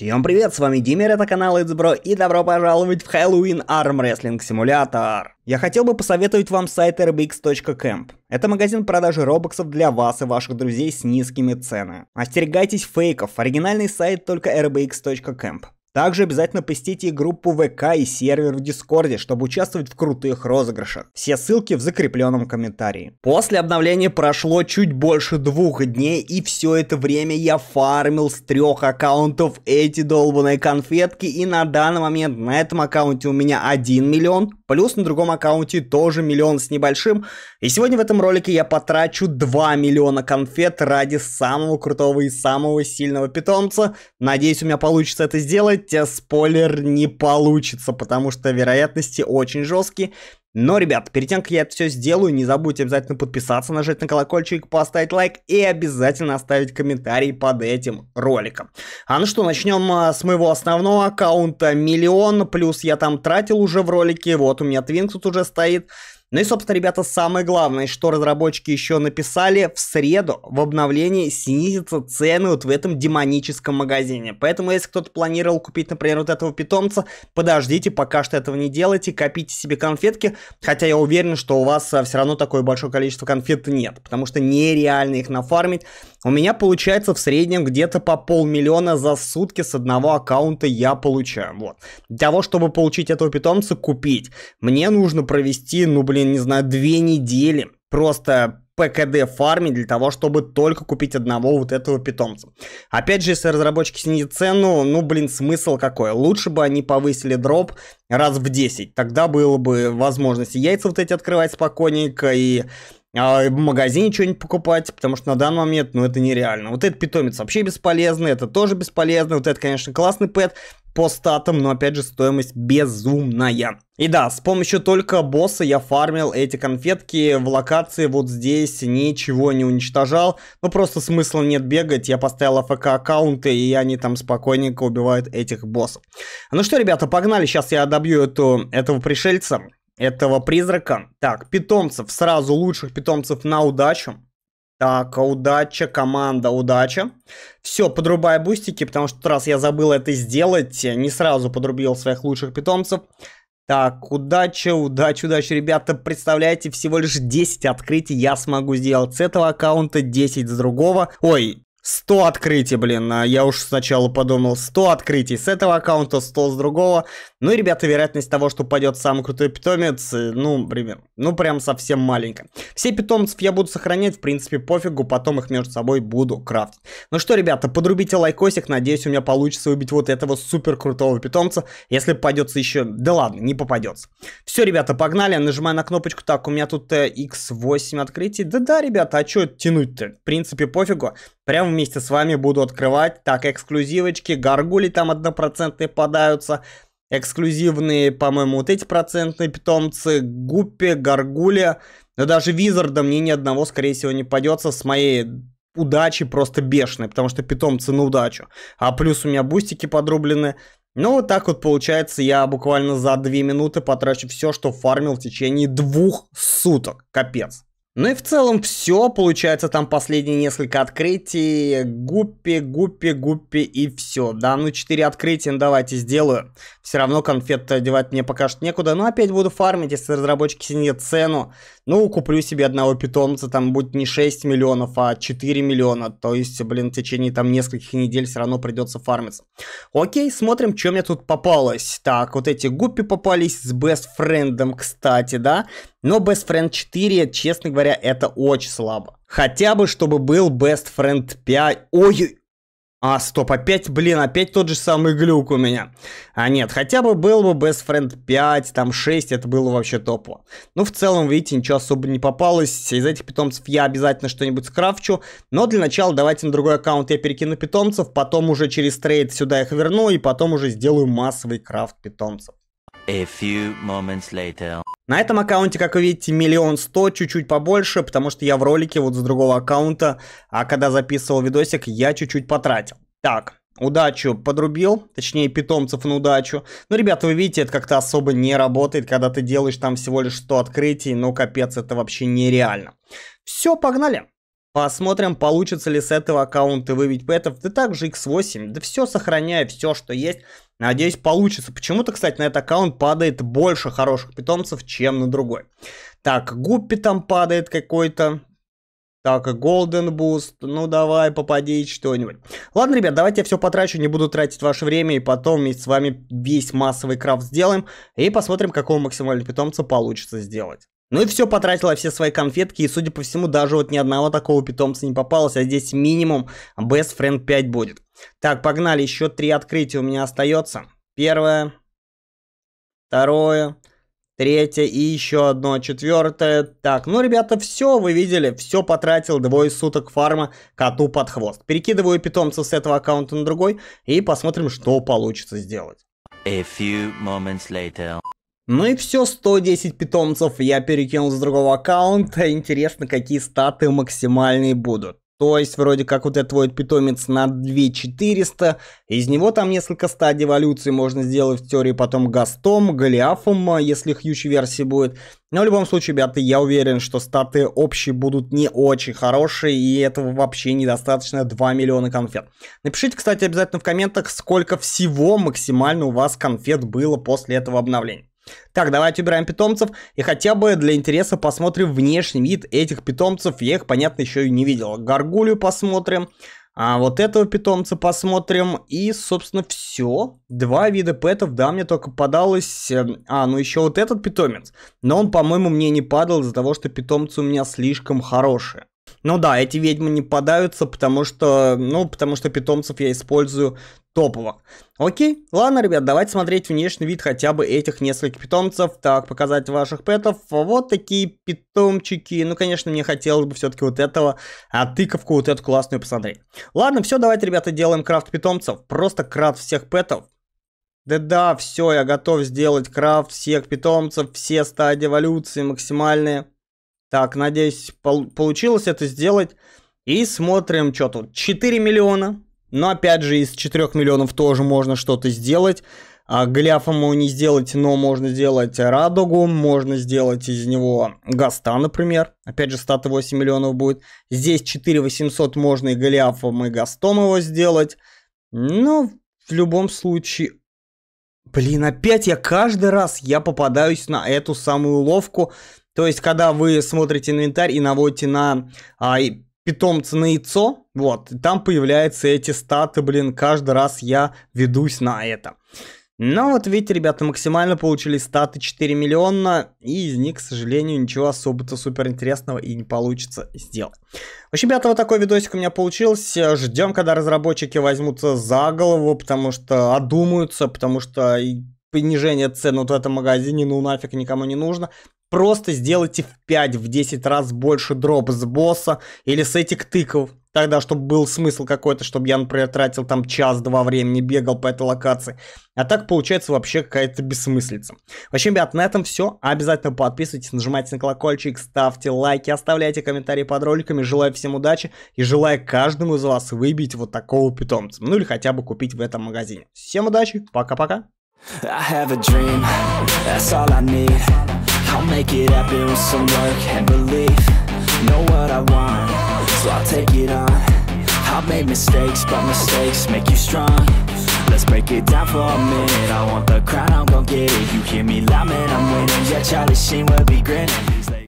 Всем привет, с вами Димер, это канал It's и добро пожаловать в Хэллоуин Arm Wrestling Simulator. Я хотел бы посоветовать вам сайт rbx.camp. Это магазин продажи робоксов для вас и ваших друзей с низкими ценами. Остерегайтесь фейков, оригинальный сайт только rbx.camp. Также обязательно посетите группу ВК и сервер в Дискорде, чтобы участвовать в крутых розыгрышах. Все ссылки в закрепленном комментарии. После обновления прошло чуть больше двух дней, и все это время я фармил с трех аккаунтов эти долбанные конфетки, и на данный момент на этом аккаунте у меня 1 миллион, плюс на другом аккаунте тоже миллион с небольшим. И сегодня в этом ролике я потрачу 2 миллиона конфет ради самого крутого и самого сильного питомца. Надеюсь, у меня получится это сделать сделать спойлер не получится, потому что вероятности очень жесткие. Но, ребят, перед тем, как я это все сделаю, не забудьте обязательно подписаться, нажать на колокольчик, поставить лайк и обязательно оставить комментарий под этим роликом. А ну что, начнем а, с моего основного аккаунта миллион, плюс я там тратил уже в ролике, вот у меня Твинкс тут уже стоит. Ну и, собственно, ребята, самое главное, что разработчики еще написали, в среду в обновлении снизятся цены вот в этом демоническом магазине. Поэтому, если кто-то планировал купить, например, вот этого питомца, подождите, пока что этого не делайте, копите себе конфетки, хотя я уверен, что у вас э, все равно такое большое количество конфет нет, потому что нереально их нафармить. У меня получается в среднем где-то по полмиллиона за сутки с одного аккаунта я получаю, вот. Для того, чтобы получить этого питомца, купить, мне нужно провести, ну блин, не знаю, две недели, просто ПКД-фарме для того, чтобы только купить одного вот этого питомца. Опять же, если разработчики снизят цену, ну, блин, смысл какой? Лучше бы они повысили дроп раз в 10. Тогда было бы возможность и яйца вот эти открывать спокойненько, и а, в магазине что-нибудь покупать, потому что на данный момент, ну, это нереально. Вот этот питомец вообще бесполезный, это тоже бесполезный, вот это, конечно, классный пэт по статам, но, опять же, стоимость безумная. И да, с помощью только босса я фармил эти конфетки в локации вот здесь, ничего не уничтожал, ну, просто смысла нет бегать, я поставил АФК аккаунты, и они там спокойненько убивают этих боссов. Ну что, ребята, погнали, сейчас я добью эту, этого пришельца, этого призрака. Так, питомцев, сразу лучших питомцев на удачу. Так, удача, команда, удача. Все, подрубай бустики, потому что раз я забыл это сделать, не сразу подрубил своих лучших питомцев. Так, удача, удача, удача, ребята, представляете, всего лишь 10 открытий я смогу сделать с этого аккаунта, 10 с другого. Ой, 100 открытий, блин. А я уж сначала подумал, 100 открытий с этого аккаунта, 100 с другого. Ну и, ребята, вероятность того, что упадет самый крутой питомец, э, ну, пример, ну, прям совсем маленькая. Все питомцев я буду сохранять, в принципе, пофигу, потом их между собой буду крафтить. Ну что, ребята, подрубите лайкосик, надеюсь, у меня получится убить вот этого супер крутого питомца, если попадется еще... Да ладно, не попадется. Все, ребята, погнали, нажимаю на кнопочку, так, у меня тут X8 э, открытий. Да-да, ребята, а что тянуть-то? В принципе, пофигу. Прям вместе с вами буду открывать. Так, эксклюзивочки, гаргули там однопроцентные подаются. Эксклюзивные, по-моему, вот эти процентные питомцы, гуппи, гаргуля. Да даже визарда мне ни одного, скорее всего, не падется с моей удачи просто бешеной, потому что питомцы на удачу. А плюс у меня бустики подрублены. Ну, вот так вот получается, я буквально за 2 минуты потрачу все, что фармил в течение двух суток. Капец. Ну и в целом все, получается, там последние несколько открытий, гуппи, гуппи, гуппи и все. Да, ну 4 открытия, ну давайте сделаю. Все равно конфеты одевать мне пока что некуда, но ну опять буду фармить, если разработчики снизят цену ну, куплю себе одного питомца, там будет не 6 миллионов, а 4 миллиона. То есть, блин, в течение там нескольких недель все равно придется фармиться. Окей, смотрим, что мне тут попалось. Так, вот эти гуппи попались с Best Friend, кстати, да? Но Best Friend 4, честно говоря, это очень слабо. Хотя бы, чтобы был Best Friend 5. Ой, а, стоп, опять, блин, опять тот же самый глюк у меня. А нет, хотя бы был бы Best Friend 5, там 6, это было вообще топово. Ну, в целом, видите, ничего особо не попалось. Из этих питомцев я обязательно что-нибудь скрафчу. Но для начала давайте на другой аккаунт я перекину питомцев, потом уже через трейд сюда их верну, и потом уже сделаю массовый крафт питомцев. A few moments later. На этом аккаунте, как вы видите, миллион сто, чуть-чуть побольше, потому что я в ролике вот с другого аккаунта, а когда записывал видосик, я чуть-чуть потратил. Так, удачу подрубил, точнее питомцев на удачу. Ну, ребята, вы видите, это как-то особо не работает, когда ты делаешь там всего лишь 100 открытий, но капец, это вообще нереально. Все, погнали! Посмотрим, получится ли с этого аккаунта вывить пэтов, да также x8, да все сохраняю все, что есть. Надеюсь, получится. Почему-то, кстати, на этот аккаунт падает больше хороших питомцев, чем на другой. Так, Гуппи там падает какой-то. Так, Golden Boost, ну давай, попади что-нибудь. Ладно, ребят, давайте я все потрачу, не буду тратить ваше время, и потом вместе с вами весь массовый крафт сделаем, и посмотрим, какого максимального питомца получится сделать. Ну и все, потратила все свои конфетки, и, судя по всему, даже вот ни одного такого питомца не попалось, а здесь минимум Best Friend 5 будет. Так, погнали, еще три открытия у меня остается. Первое, второе, третье и еще одно четвертое. Так, ну, ребята, все, вы видели, все потратил двое суток фарма коту под хвост. Перекидываю питомцев с этого аккаунта на другой и посмотрим, что получится сделать. A few moments later. Ну и все, 110 питомцев я перекинул с другого аккаунта. Интересно, какие статы максимальные будут. То есть, вроде как, вот этот вот питомец на 2400, из него там несколько стадий эволюции можно сделать в теории, потом Гастом, Голиафом, а, если хьюч версии будет. Но в любом случае, ребята, я уверен, что статы общие будут не очень хорошие, и этого вообще недостаточно 2 миллиона конфет. Напишите, кстати, обязательно в комментах, сколько всего максимально у вас конфет было после этого обновления. Так, давайте убираем питомцев. И хотя бы для интереса посмотрим внешний вид этих питомцев. Я их, понятно, еще и не видел. Горгулю посмотрим. А вот этого питомца посмотрим. И, собственно, все. Два вида пэтов, да, мне только подалось... Эм, а, ну еще вот этот питомец. Но он, по-моему, мне не падал из-за того, что питомцы у меня слишком хорошие. Ну да, эти ведьмы не подаются, потому что, ну, потому что питомцев я использую топовых. Окей, ладно, ребят, давайте смотреть внешний вид хотя бы этих нескольких питомцев. Так, показать ваших пэтов. Вот такие питомчики. Ну, конечно, мне хотелось бы все-таки вот этого, а тыковку вот эту классную посмотреть. Ладно, все, давайте, ребята, делаем крафт питомцев. Просто крафт всех пэтов. Да-да, все, я готов сделать крафт всех питомцев, все стадии эволюции максимальные. Так, надеюсь, пол получилось это сделать. И смотрим, что тут. 4 миллиона. Но опять же, из 4 миллионов тоже можно что-то сделать. А мы не сделать, но можно сделать Радугу, можно сделать из него Гаста, например. Опять же, статы 8 миллионов будет. Здесь 4 800 можно и Голиафом, и Гастом его сделать. Но в любом случае... Блин, опять я каждый раз я попадаюсь на эту самую уловку. То есть, когда вы смотрите инвентарь и наводите на а, питомца на яйцо, вот, там появляются эти статы, блин, каждый раз я ведусь на это. Но вот видите, ребята, максимально получили статы 4 миллиона, и из них, к сожалению, ничего особо-то суперинтересного и не получится сделать. В общем, ребята, вот такой видосик у меня получился. Ждем, когда разработчики возьмутся за голову, потому что одумаются, потому что понижение цен вот в этом магазине, ну нафиг никому не нужно. Просто сделайте в 5, в 10 раз больше дроп с босса или с этих тыков. Тогда, чтобы был смысл какой-то, чтобы я, например, тратил там час-два времени, бегал по этой локации. А так получается вообще какая-то бессмыслица. В общем, ребят, на этом все. Обязательно подписывайтесь, нажимайте на колокольчик, ставьте лайки, оставляйте комментарии под роликами. Желаю всем удачи и желаю каждому из вас выбить вот такого питомца. Ну или хотя бы купить в этом магазине. Всем удачи, пока-пока. I have a dream, that's all I need I'll make it happen with some work and belief Know what I want, so I'll take it on I've made mistakes, but mistakes make you strong Let's break it down for a minute I want the crown, I'm gon' get it You hear me loud, man, I'm winning Yeah, Charlie Sheen will be grinning